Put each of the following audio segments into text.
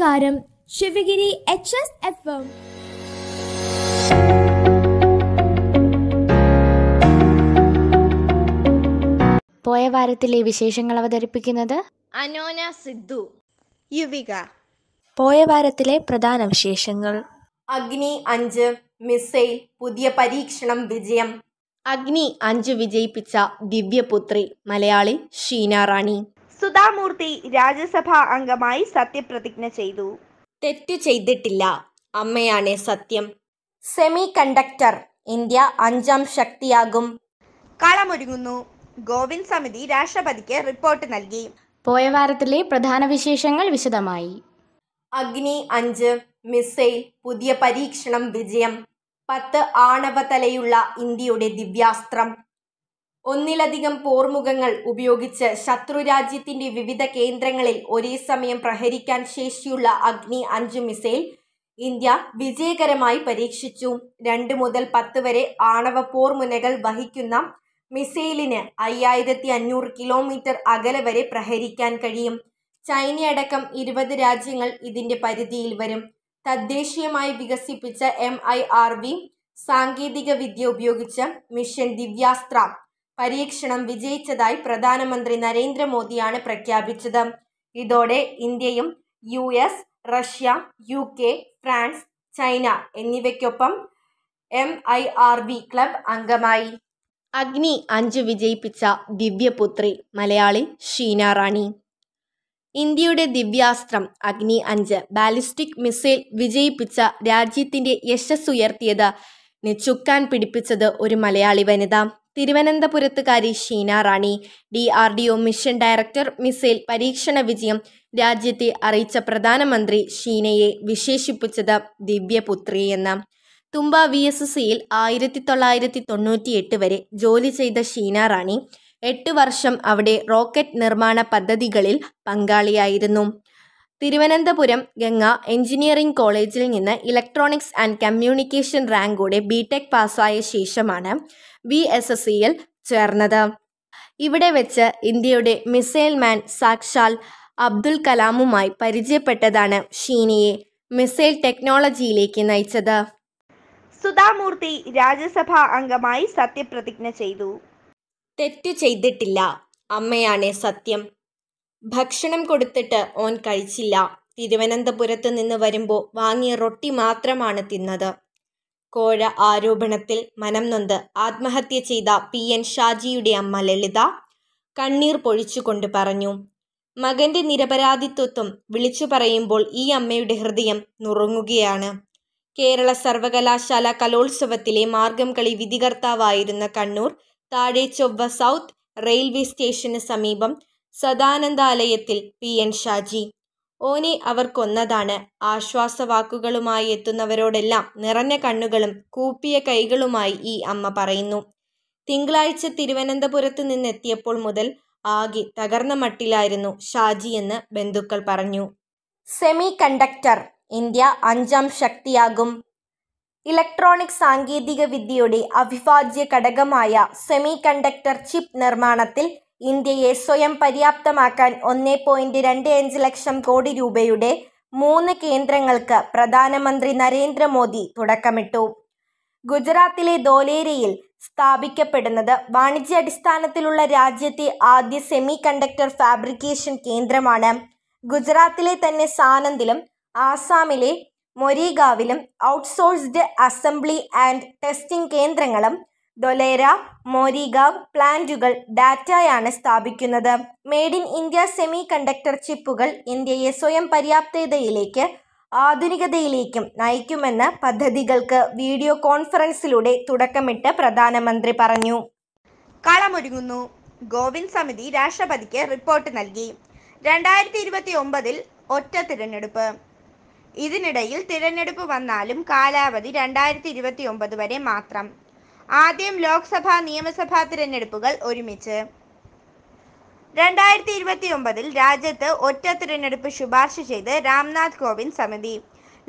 നമസ്കാരം Sivagiri H S F M പോയ വാരത്തിലെ വിശേഷങ്ങൾ അവതരിപ്പിക്കുന്നത് അനോന സിദ്ധു യുവിക പോയ വാരത്തിലെ പ്രധാന വിശേഷങ്ങൾ അഗ്നി അഞ്ച് മിസൈൽ പുതിയ പരീക്ഷണം വിജയം അഗ്നി അഞ്ച് വിജയിപ്പിച്ച ദിവ്യപുത്രി മലയാളി ഷീന റാണി സുധാമൂർത്തി രാജ്യസഭാ അംഗമായി സത്യപ്രതിജ്ഞ ചെയ്തു തെറ്റു ചെയ്തിട്ടില്ല അമ്മയാണ് സത്യം സെമി കണ്ടക്ടർ ഇന്ത്യ അഞ്ചാം ശക്തിയാകും കളമൊരുങ്ങുന്നു ഗോവിന്ദ് സമിതി രാഷ്ട്രപതിക്ക് റിപ്പോർട്ട് നൽകി പോയ വാരത്തിലെ പ്രധാന വിശേഷങ്ങൾ വിശദമായി അഗ്നി അഞ്ച് മിസൈൽ പുതിയ പരീക്ഷണം വിജയം പത്ത് ആണവതലയുള്ള ഇന്ത്യയുടെ ദിവ്യാസ്ത്രം ഒന്നിലധികം പോർമുഖങ്ങൾ ഉപയോഗിച്ച് ശത്രുരാജ്യത്തിന്റെ വിവിധ കേന്ദ്രങ്ങളിൽ ഒരേ സമയം പ്രഹരിക്കാൻ ശേഷിയുള്ള അഗ്നി അഞ്ച് മിസൈൽ ഇന്ത്യ വിജയകരമായി പരീക്ഷിച്ചു രണ്ട് മുതൽ പത്ത് വരെ ആണവ പോർമുനകൾ വഹിക്കുന്ന മിസൈലിന് അയ്യായിരത്തി അഞ്ഞൂറ് കിലോമീറ്റർ അകലെ വരെ പ്രഹരിക്കാൻ കഴിയും ചൈനയടക്കം ഇരുപത് രാജ്യങ്ങൾ ഇതിന്റെ പരിധിയിൽ വരും തദ്ദേശീയമായി വികസിപ്പിച്ച എം ഐ ആർ വി സാങ്കേതിക വിദ്യ ഉപയോഗിച്ച് മിഷൻ ദിവ്യാസ്ത്ര പരീക്ഷണം വിജയിച്ചതായി പ്രധാനമന്ത്രി നരേന്ദ്രമോദിയാണ് പ്രഖ്യാപിച്ചത് ഇതോടെ ഇന്ത്യയും U S Russia U K France China എന്നിവയ്ക്കൊപ്പം M I R V club അംഗമായി അഗ്നി അഞ്ച് വിജയിപ്പിച്ച ദിവ്യപുത്രി മലയാളി ഷീന റാണി ഇന്ത്യയുടെ ദിവ്യാസ്ത്രം അഗ്നി അഞ്ച് ബാലിസ്റ്റിക് മിസൈൽ വിജയിപ്പിച്ച രാജ്യത്തിന്റെ യശസ്സുയർത്തിയത് ചുക്കാൻ പിടിപ്പിച്ചത് ഒരു മലയാളി വനിത തിരുവനന്തപുരത്തുകാരി Sheena Rani D R D O mission director missile പരീക്ഷണ വിജയം രാജ്യത്തെ അറിയിച്ച പ്രധാനമന്ത്രി ഷീനയെ വിശേഷിപ്പിച്ചത് ദിവ്യപുത്രി എന്ന് തുമ്പ വി എസ് സിയിൽ ആയിരത്തി തൊള്ളായിരത്തി എട്ട് വരെ ജോലി ചെയ്ത ഷീന റാണി എട്ട് വർഷം അവിടെ റോക്കറ്റ് നിർമ്മാണ പദ്ധതികളിൽ പങ്കാളിയായിരുന്നു തിരുവനന്തപുരം ഗംഗ എഞ്ചിനീയറിംഗ് കോളേജിൽ നിന്ന് ഇലക്ട്രോണിക്സ് ആൻഡ് കമ്മ്യൂണിക്കേഷൻ റാങ്കോടെ ബിടെക് പാസ്സായ ശേഷമാണ് വി എസ് എസ് സിയിൽ ചേർന്നത് ഇവിടെ വെച്ച് ഇന്ത്യയുടെ മിസൈൽ മാൻ സാക്ഷാൽ അബ്ദുൽ കലാമുമായി പരിചയപ്പെട്ടതാണ് ഷീനിയെ മിസൈൽ ടെക്നോളജിയിലേക്ക് നയിച്ചത് സുധാമൂർത്തി രാജ്യസഭാ അംഗമായി സത്യപ്രതിജ്ഞ ചെയ്തു തെറ്റു ചെയ്തിട്ടില്ല അമ്മയാണ് സത്യം ഭക്ഷണം കൊടുത്തിട്ട് ഓൻ കഴിച്ചില്ല തിരുവനന്തപുരത്ത് നിന്ന് വരുമ്പോൾ വാങ്ങിയ റൊട്ടി മാത്രമാണ് തിന്നത് കോഴ ആരോപണത്തിൽ മനം നൊന്ത് ആത്മഹത്യ ചെയ്ത പി എൻ ഷാജിയുടെ അമ്മ ലളിത കണ്ണീർ പൊഴിച്ചുകൊണ്ട് പറഞ്ഞു മകന്റെ നിരപരാധിത്വത്വം വിളിച്ചു പറയുമ്പോൾ ഈ അമ്മയുടെ ഹൃദയം നുറുങ്ങുകയാണ് കേരള സർവകലാശാല കലോത്സവത്തിലെ മാർഗം കളി വിധികർത്താവായിരുന്ന കണ്ണൂർ താഴെ ചൊവ്വ സൗത്ത് റെയിൽവേ സ്റ്റേഷന് സമീപം സദാനന്ദാലയത്തിൽ പി എൻ ഷാജി ഓനെ അവർ കൊന്നതാണ് ആശ്വാസവാക്കുകളുമായി എത്തുന്നവരോടെല്ലാം നിറഞ്ഞ കണ്ണുകളും കൂപ്പിയ കൈകളുമായി ഈ അമ്മ പറയുന്നു തിങ്കളാഴ്ച തിരുവനന്തപുരത്ത് നിന്നെത്തിയപ്പോൾ മുതൽ ആകെ തകർന്ന മട്ടിലായിരുന്നു ഷാജിയെന്ന് ബന്ധുക്കൾ പറഞ്ഞു സെമി കണ്ടക്ടർ ഇന്ത്യ അഞ്ചാം ശക്തിയാകും ഇലക്ട്രോണിക് സാങ്കേതിക വിദ്യയുടെ അവിഭാജ്യ ഘടകമായ സെമി കണ്ടക്ടർ ചിപ്പ് നിർമ്മാണത്തിൽ ഇന്ത്യയെ സ്വയം പര്യാപ്തമാക്കാൻ ഒന്നേ പോയിന്റ് രണ്ട് അഞ്ച് ലക്ഷം കോടി രൂപയുടെ മൂന്ന് കേന്ദ്രങ്ങൾക്ക് പ്രധാനമന്ത്രി നരേന്ദ്രമോദി തുടക്കമിട്ടു ഗുജറാത്തിലെ ദോലേരയിൽ സ്ഥാപിക്കപ്പെടുന്നത് വാണിജ്യ അടിസ്ഥാനത്തിലുള്ള രാജ്യത്തെ ആദ്യ സെമി കണ്ടക്ടർ ഫാബ്രിക്കേഷൻ കേന്ദ്രമാണ് ഗുജറാത്തിലെ തന്നെ സാനന്ദിലും ആസാമിലെ മൊരീഗാവിലും ഔട്ട്സോഴ്സ്ഡ് അസംബ്ലി ആൻഡ് ടെസ്റ്റിംഗ് കേന്ദ്രങ്ങളും ഡൊലേര മോരിഗാവ് പ്ലാന്റുകൾ ഡാറ്റയാണ് സ്ഥാപിക്കുന്നത് made in India semiconductor ചിപ്പുകൾ ഇന്ത്യയെ സ്വയം പര്യാപ്തതയിലേക്ക് ആധുനികതയിലേക്കും നയിക്കുമെന്ന് പദ്ധതികൾക്ക് വീഡിയോ കോൺഫറൻസിലൂടെ തുടക്കമിട്ട് പ്രധാനമന്ത്രി പറഞ്ഞു കളമൊരുങ്ങുന്നു ഗോവിന്ദ് സമിതി രാഷ്ട്രപതിക്ക് റിപ്പോർട്ട് നൽകി രണ്ടായിരത്തി ഇരുപത്തി ഒമ്പതിൽ ഒറ്റ തിരഞ്ഞെടുപ്പ് ഇതിനിടയിൽ തിരഞ്ഞെടുപ്പ് വന്നാലും കാലാവധി രണ്ടായിരത്തി ഇരുപത്തി ഒമ്പത് വരെ മാത്രം ആദ്യം ലോക്സഭാ നിയമസഭാ തിരഞ്ഞെടുപ്പുകൾ ഒരുമിച്ച് രണ്ടായിരത്തി ഇരുപത്തി ഒമ്പതിൽ രാജ്യത്ത് ഒറ്റ തിരഞ്ഞെടുപ്പ് ശുപാർശ ചെയ്ത് രാംനാഥ് കോവിന്ദ് സമിതി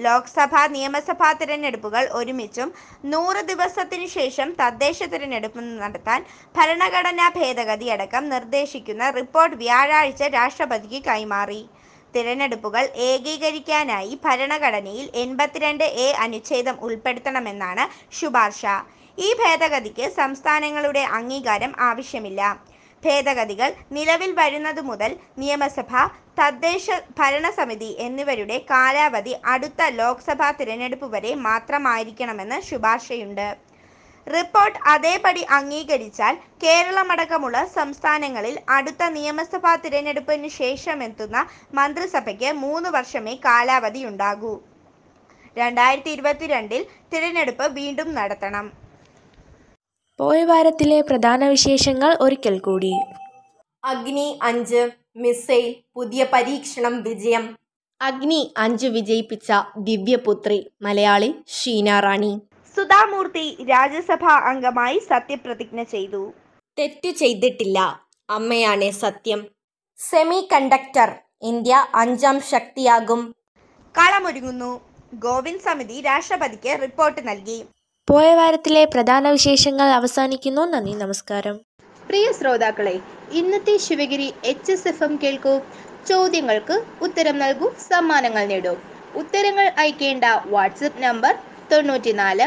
ലോക്സഭാ നിയമസഭാ തിരഞ്ഞെടുപ്പുകൾ ഒരുമിച്ചും നൂറ് ദിവസത്തിനു ശേഷം തദ്ദേശ തിരഞ്ഞെടുപ്പ് നടത്താൻ ഭരണഘടനാ ഭേദഗതി അടക്കം നിർദ്ദേശിക്കുന്ന റിപ്പോർട്ട് വ്യാഴാഴ്ച രാഷ്ട്രപതിക്ക് കൈമാറി തിരഞ്ഞെടുപ്പുകൾ ഏകീകരിക്കാനായി ഭരണഘടനയിൽ എൺപത്തിരണ്ട് എ അനുച്ഛേദം ഉൾപ്പെടുത്തണമെന്നാണ് ശുപാർശ ഈ ഭേദഗതിക്ക് സംസ്ഥാനങ്ങളുടെ അംഗീകാരം ആവശ്യമില്ല ഭേദഗതികൾ നിലവിൽ വരുന്നതു മുതൽ നിയമസഭ തദ്ദേശ ഭരണസമിതി എന്നിവരുടെ കാലാവധി അടുത്ത ലോക്സഭാ തിരഞ്ഞെടുപ്പ് വരെ മാത്രമായിരിക്കണമെന്ന് ശുപാർശയുണ്ട് റിപ്പോർട്ട് അതേപടി അംഗീകരിച്ചാൽ കേരളമടക്കമുള്ള സംസ്ഥാനങ്ങളിൽ അടുത്ത നിയമസഭാ തിരഞ്ഞെടുപ്പിന് എത്തുന്ന മന്ത്രിസഭയ്ക്ക് മൂന്ന് വർഷമേ കാലാവധിയുണ്ടാകൂ രണ്ടായിരത്തി ഇരുപത്തിരണ്ടിൽ തിരഞ്ഞെടുപ്പ് വീണ്ടും നടത്തണം പോയ വാരത്തിലെ പ്രധാന വിശേഷങ്ങൾ ഒരിക്കൽ കൂടി അഗ്നി അഞ്ച് മിസൈൽ പുതിയ പരീക്ഷണം വിജയം അഗ്നി അഞ്ച് വിജയിപ്പിച്ച ദിവ്യപുത്രി മലയാളി ഷീന റാണി സുധാമൂർത്തി രാജ്യസഭാ അംഗമായി സത്യപ്രതിജ്ഞ ചെയ്തു തെറ്റു ചെയ്തിട്ടില്ല അമ്മയാണ് സത്യം സെമി കണ്ടക്ടർ ഇന്ത്യ അഞ്ചാം ശക്തിയാകും കളമൊരുങ്ങുന്നു ഗോവിന്ദ് സമിതി രാഷ്ട്രപതിക്ക് റിപ്പോർട്ട് നൽകി പോയ വാരത്തിലെ പ്രധാന വിശേഷങ്ങൾ അവസാനിക്കുന്നു നന്ദി നമസ്കാരം പ്രിയ ശ്രോതാക്കളെ ഇന്നത്തെ Sivagiri H S F M കേൾക്കൂ ചോദ്യങ്ങൾക്ക് ഉത്തരം നൽകൂ സമ്മാനങ്ങൾ നേടൂ ഉത്തരങ്ങൾ അയക്കേണ്ട വാട്സപ്പ് നമ്പർ തൊണ്ണൂറ്റിനാല്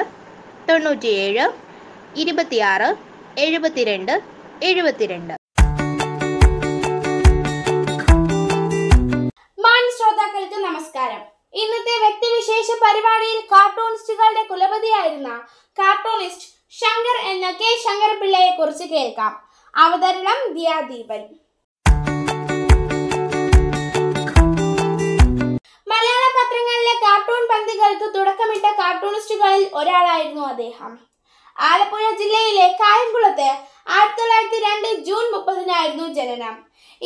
തൊണ്ണൂറ്റിയേഴ് ഇരുപത്തിയാറ് എഴുപത്തിരണ്ട് എഴുപത്തിരണ്ട് ശ്രോതാക്കൾക്ക് നമസ്കാരം ഇന്നത്തെ വ്യക്തിവിശേഷ പരിപാടിയിൽ കാർട്ടൂണിസ്റ്റുകളുടെ കുലപതിയായിരുന്ന കാർട്ടൂണിസ്റ്റ് ശങ്കർ എന്ന കെ ശങ്കർ പിള്ളയെ കുറിച്ച് കേൾക്കാം അവതരണം ദിയാദീപൻ പന്തികൾക്ക് തുടക്കമിട്ട കാർട്ടൂണിസ്റ്റുകളിൽ ഒരാളായിരുന്നു അദ്ദേഹം ആലപ്പുഴ ജില്ലയിലെ കായംകുളത്ത് ആയിരത്തി തൊള്ളായിരത്തി രണ്ട് ജൂൺ മുപ്പതിനായിരുന്നു ജനനം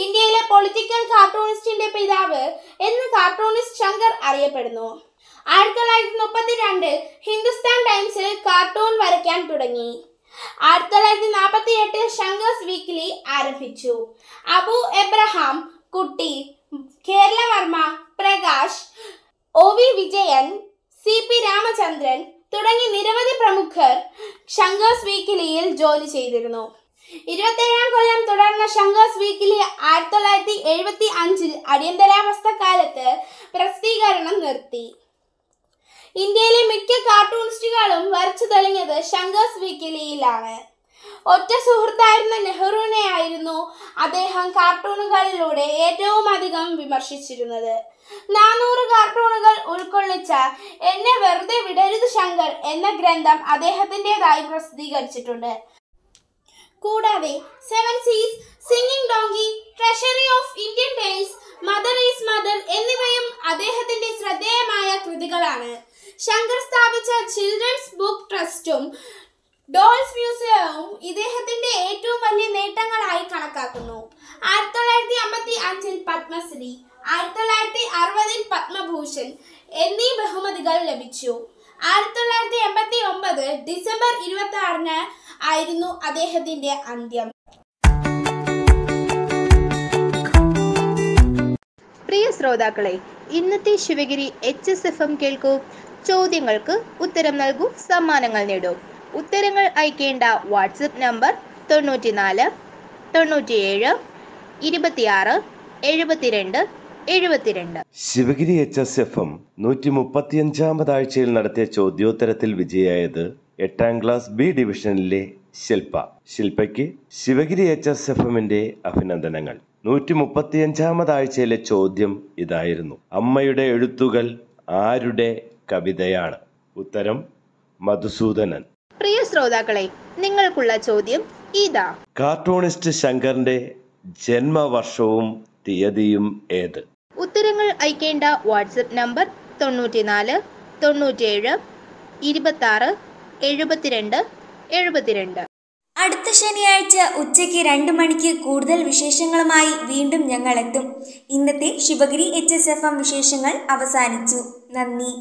ഇന്ത്യയിലെ പൊളിറ്റിക്കൽ കാർട്ടൂണിസ്റ്റിന്റെ പിതാവ് എന്ന് കാർട്ടൂണിസ്റ്റ് ശങ്കർ അറിയപ്പെടുന്നു ആയിരത്തി തൊള്ളായിരത്തി മുപ്പത്തിരണ്ടിൽ ഹിന്ദുസ്ഥാൻ ടൈംസിൽ കാർട്ടൂൺ വരയ്ക്കാൻ തുടങ്ങി ആയിരത്തി തൊള്ളായിരത്തി നാൽപ്പത്തി എട്ടിൽ ശങ്കേഴ്സ് വീക്കിലി ആരംഭിച്ചു Abu Abraham Kutty Keralavarma Prakash O V Vijayan C P Ramachandran തുടങ്ങി നിരവധി പ്രമുഖർ ഷങ്കേഴ്സ് വീക്കിലിയിൽ ജോലി ചെയ്തിരുന്നു ഇരുപത്തേഴാം കൊല്ലം തുടർന്ന ഷങ്കേഴ്സ് വീക്കിലി ആയിരത്തി തൊള്ളായിരത്തി എഴുപത്തി അഞ്ചിൽ അടിയന്തരാവസ്ഥ കാലത്ത് പ്രസിദ്ധീകരണം നിർത്തി ഇന്ത്യയിലെ മിക്ക കാർട്ടൂണിസ്റ്റുകളും വരച്ചു തെളിഞ്ഞത് ഷങ്കേഴ്സ് വീക്കിലിയിലാണ് ഒറ്റ സുഹൃത്തായിരുന്ന നെഹ്റുവിനെ ആയിരുന്നു അദ്ദേഹം കാർട്ടൂണുകളിലൂടെ ഏറ്റവും അധികം വിമർശിച്ചിരുന്നത് നാനൂറ് കാർട്ടൂണുകൾ ഉൾക്കൊള്ളിച്ച എന്നെ വെറുതെ വിടരുത് ശങ്കർ എന്ന ഗ്രന്ഥം അദ്ദേഹത്തിൻ്റെതായി പ്രസിദ്ധീകരിച്ചിട്ടുണ്ട് കൂടാതെ seven seas singing donkey treasury of Indian tales mother is mother എന്നിവയും അദ്ദേഹത്തിന്റെ ശ്രദ്ധേയമായ കൃതികളാണ് ശങ്കർ സ്ഥാപിച്ച ചിൽഡ്രൻസ് ബുക്ക് ട്രസ്റ്റും ഡോൾസ് മ്യൂസിയവും ഇദ്ദേഹത്തിന്റെ ഏറ്റവും വലിയ നേട്ടങ്ങളായി കണക്കാക്കുന്നു ആയിരത്തി തൊള്ളായിരത്തി അമ്പത്തി അഞ്ചിൽ പത്മശ്രീ ആയിരത്തി തൊള്ളായിരത്തി അറുപതിൽ പത്മഭൂഷൺ എന്നീ ബഹുമതികൾ ലഭിച്ചു ആയിരത്തി തൊള്ളായിരത്തി എൺപത്തി ഒമ്പത് ഡിസംബർ ഇരുപത്തി ആറിന് ആയിരുന്നു അദ്ദേഹത്തിന്റെ അന്ത്യം പ്രിയ ശ്രോതാക്കളെ ഇന്നത്തെ Sivagiri H S F M കേൾക്കൂ ചോദ്യങ്ങൾക്ക് ഉത്തരം നൽകൂ സമ്മാനങ്ങൾ നേടൂ ഉത്തരങ്ങൾ അയക്കേണ്ട വാട്സപ്പ് നമ്പർ തൊണ്ണൂറ്റിനാല് തൊണ്ണൂറ്റിയേഴ് ഇരുപത്തിയാറ് എഴുപത്തിരണ്ട് എഴുപത്തിരണ്ട് Sivagiri H S F M നൂറ്റി മുപ്പത്തി അഞ്ചാമത് ആഴ്ചയിൽ നടത്തിയ ചോദ്യോത്തരത്തിൽ വിജയായത് എട്ടാം ക്ലാസ് ബി ഡിവിഷനിലെ ശില്പ ശില്പയ്ക്ക് ശിവഗിരി എച്ച് എസ് എഫ് എമ്മിന്റെ അഭിനന്ദനങ്ങൾ നൂറ്റി മുപ്പത്തി അഞ്ചാമത് ആഴ്ചയിലെ ചോദ്യം ഇതായിരുന്നു അമ്മയുടെ എഴുത്തുകൾ ആരുടെ കവിതയാണ് ഉത്തരം മധുസൂദനൻ പ്രിയ ശ്രോതാക്കളെ നിങ്ങൾക്കുള്ള ചോദ്യം ഇതാ കാർട്ടൂണിസ്റ്റ് ശങ്കറിന്റെ ജന്മവർഷവും തീയതിയും ഏത് ഉത്തരങ്ങൾ അയക്കേണ്ട വാട്സപ്പ് നമ്പർ തൊണ്ണൂറ്റിനാല് തൊണ്ണൂറ്റിയേഴ് ആറ് എഴുപത്തിരണ്ട് എഴുപത്തിരണ്ട് അടുത്ത ശനിയാഴ്ച ഉച്ചയ്ക്ക് രണ്ട് മണിക്ക് കൂടുതൽ വിശേഷങ്ങളുമായി വീണ്ടും ഞങ്ങൾ എത്തും ഇന്നത്തെ Sivagiri H S F M വിശേഷങ്ങൾ അവസാനിച്ചു നന്ദി